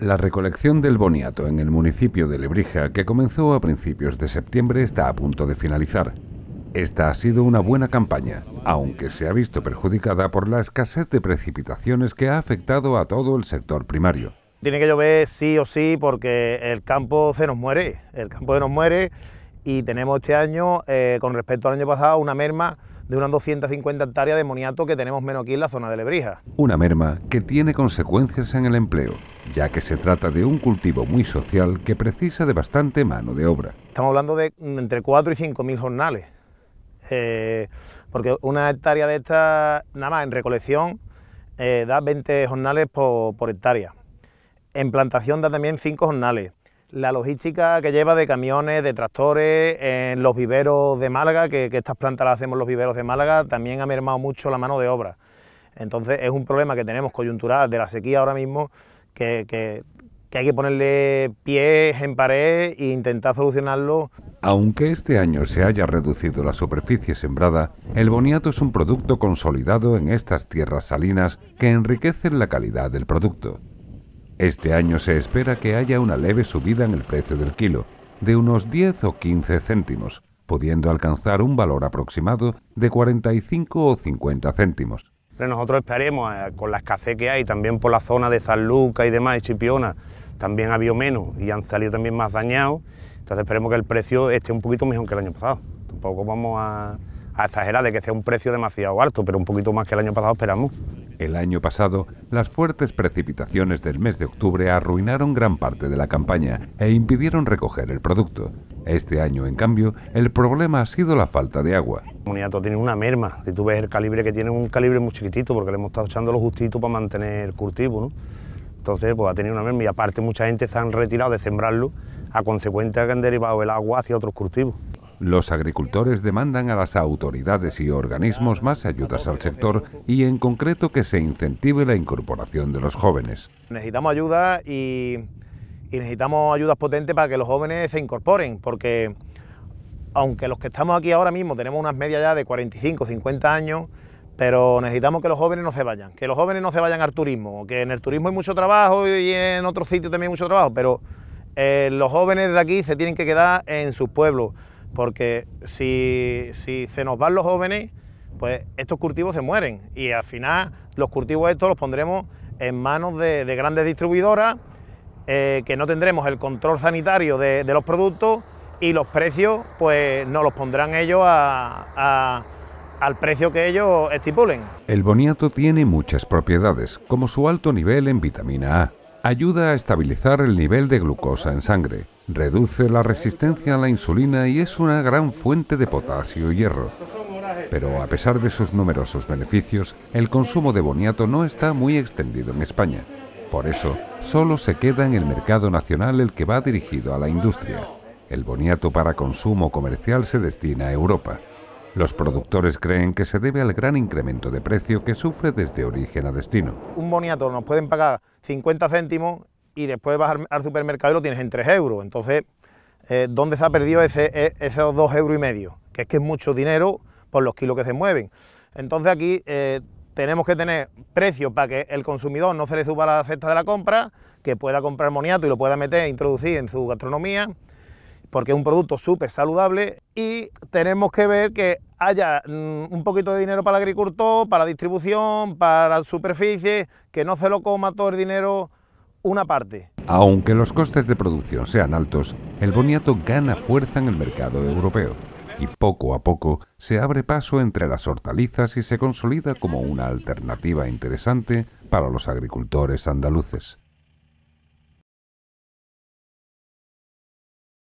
La recolección del boniato en el municipio de Lebrija, que comenzó a principios de septiembre, está a punto de finalizar. Esta ha sido una buena campaña, aunque se ha visto perjudicada por la escasez de precipitaciones que ha afectado a todo el sector primario. Tiene que llover sí o sí porque el campo se nos muere, el campo se nos muere y tenemos este año, eh, con respecto al año pasado, una merma de unas 250 hectáreas de moniato que tenemos menos aquí en la zona de Lebrija. Una merma que tiene consecuencias en el empleo, ya que se trata de un cultivo muy social que precisa de bastante mano de obra. Estamos hablando de mm, entre 4 y 5 mil jornales, eh, porque una hectárea de estas, nada más en recolección, eh, da 20 jornales por, por hectárea. En plantación da también 5 jornales la logística que lleva de camiones, de tractores, en los viveros de Málaga, que, estas plantas las hacemos los viveros de Málaga, también ha mermado mucho la mano de obra. Entonces es un problema que tenemos coyuntural de la sequía ahora mismo, que, que hay que ponerle pies en pared e intentar solucionarlo. Aunque este año se haya reducido la superficie sembrada, el boniato es un producto consolidado en estas tierras salinas que enriquecen la calidad del producto. Este año se espera que haya una leve subida en el precio del kilo, de unos 10 o 15 céntimos, pudiendo alcanzar un valor aproximado de 45 o 50 céntimos. nosotros esperemos, eh, con la escasez que hay, también por la zona de San luca y demás, y Chipiona, también ha habido menos y han salido también más dañados, entonces esperemos que el precio esté un poquito mejor que el año pasado. Tampoco vamos a a exagerar de que sea un precio demasiado alto, pero un poquito más que el año pasado esperamos. El año pasado, las fuertes precipitaciones del mes de octubre arruinaron gran parte de la campaña e impidieron recoger el producto. Este año, en cambio, el problema ha sido la falta de agua. La comunidad tiene una merma. Si tú ves el calibre que tiene, un calibre muy chiquitito, porque le hemos estado echando los justitos... para mantener el cultivo. ¿no? Entonces, pues ha tenido una merma y aparte mucha gente se han retirado de sembrarlo a consecuencia que han derivado el agua hacia otros cultivos. Los agricultores demandan a las autoridades y organismos más ayudas al sector y en concreto que se incentive la incorporación de los jóvenes. Necesitamos ayuda y, necesitamos ayudas potentes para que los jóvenes se incorporen, porque aunque los que estamos aquí ahora mismo tenemos unas medias ya de 45, 50 años, pero necesitamos que los jóvenes no se vayan, que los jóvenes no se vayan al turismo, que en el turismo hay mucho trabajo y en otros sitios también hay mucho trabajo, pero eh, los jóvenes de aquí se tienen que quedar en sus pueblos porque si, si se nos van los jóvenes, pues estos cultivos se mueren y al final los cultivos estos los pondremos en manos de, grandes distribuidoras, eh, que no tendremos el control sanitario de, los productos y los precios pues no los pondrán ellos a, al precio que ellos estipulen. El boniato tiene muchas propiedades, como su alto nivel en vitamina A. Ayuda a estabilizar el nivel de glucosa en sangre reduce la resistencia a la insulina y es una gran fuente de potasio y hierro. Pero a pesar de sus numerosos beneficios, el consumo de boniato no está muy extendido en España. Por eso, solo se queda en el mercado nacional el que va dirigido a la industria. El boniato para consumo comercial se destina a Europa. Los productores creen que se debe al gran incremento de precio que sufre desde origen a destino. Un boniato nos pueden pagar 50 céntimos y después vas al, supermercado y lo tienes en 3 euros. Entonces, eh, ¿dónde se ha perdido ese, e, esos 2 euros y medio? Que es que es mucho dinero por los kilos que se mueven. Entonces aquí eh, tenemos que tener precios para que el consumidor no se le suba la cesta de la compra, que pueda comprar moniato y lo pueda meter e introducir en su gastronomía, porque es un producto súper saludable. Y tenemos que ver que haya mm, un poquito de dinero para el agricultor, para distribución, para la superficie, que no se lo coma todo el dinero una parte. Aunque los costes de producción sean altos, el boniato gana fuerza en el mercado europeo y poco a poco se abre paso entre las hortalizas y se consolida como una alternativa interesante para los agricultores andaluces.